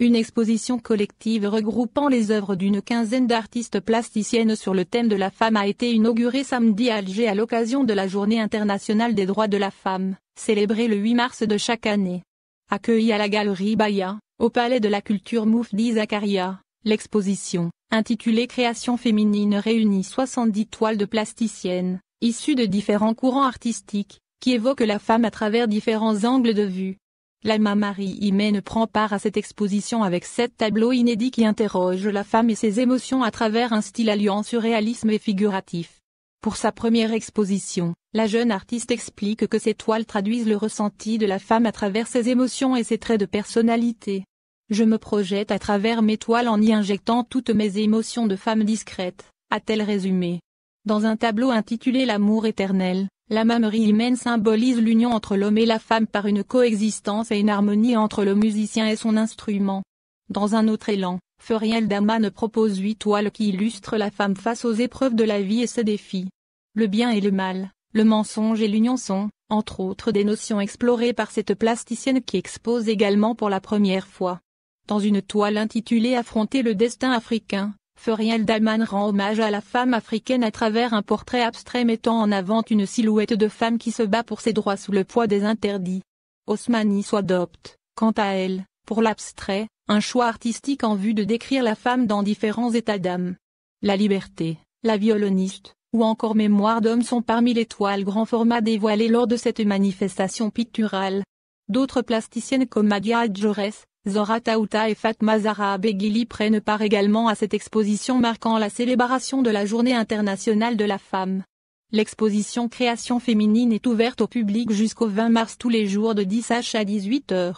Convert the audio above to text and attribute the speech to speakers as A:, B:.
A: Une exposition collective regroupant les œuvres d'une quinzaine d'artistes plasticiennes sur le thème de la femme a été inaugurée samedi à Alger à l'occasion de la Journée internationale des droits de la femme, célébrée le 8 mars de chaque année. Accueillie à la galerie Baya, au Palais de la Culture Moufdi Zakaria, l'exposition, intitulée Création féminine réunit 70 toiles de plasticiennes, issues de différents courants artistiques, qui évoquent la femme à travers différents angles de vue. L'Alma Marie ne prend part à cette exposition avec sept tableaux inédits qui interrogent la femme et ses émotions à travers un style alliant surréalisme et figuratif. Pour sa première exposition, la jeune artiste explique que ses toiles traduisent le ressenti de la femme à travers ses émotions et ses traits de personnalité. Je me projette à travers mes toiles en y injectant toutes mes émotions de femme discrète, a-t-elle résumé. Dans un tableau intitulé L'amour éternel, la mamerie humaine symbolise l'union entre l'homme et la femme par une coexistence et une harmonie entre le musicien et son instrument. Dans un autre élan, Furiel Daman propose huit toiles qui illustrent la femme face aux épreuves de la vie et ses défis. Le bien et le mal, le mensonge et l'union sont, entre autres des notions explorées par cette plasticienne qui expose également pour la première fois. Dans une toile intitulée Affronter le destin africain, Furiel Daman rend hommage à la femme africaine à travers un portrait abstrait mettant en avant une silhouette de femme qui se bat pour ses droits sous le poids des interdits. Osmani s'adopte, quant à elle, pour l'abstrait, un choix artistique en vue de décrire la femme dans différents états d'âme. La liberté, la violoniste, ou encore mémoire d'homme sont parmi les toiles grand format dévoilées lors de cette manifestation picturale. D'autres plasticiennes comme Adia Adjores, Zora Taouta et Fatma Zahra Beghili prennent part également à cette exposition marquant la célébration de la Journée internationale de la femme. L'exposition Création féminine est ouverte au public jusqu'au 20 mars tous les jours de 10h à 18h.